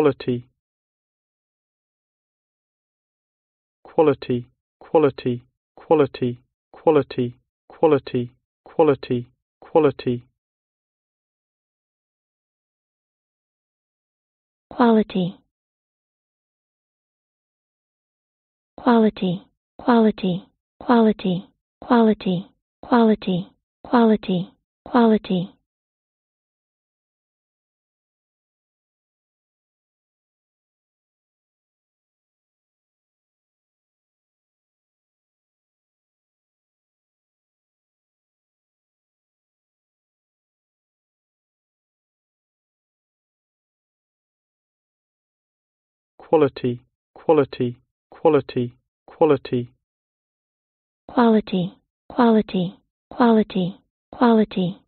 quality quality quality quality quality quality quality quality quality quality quality quality quality quality quality quality quality, quality, quality, quality. Quality, quality, quality, quality.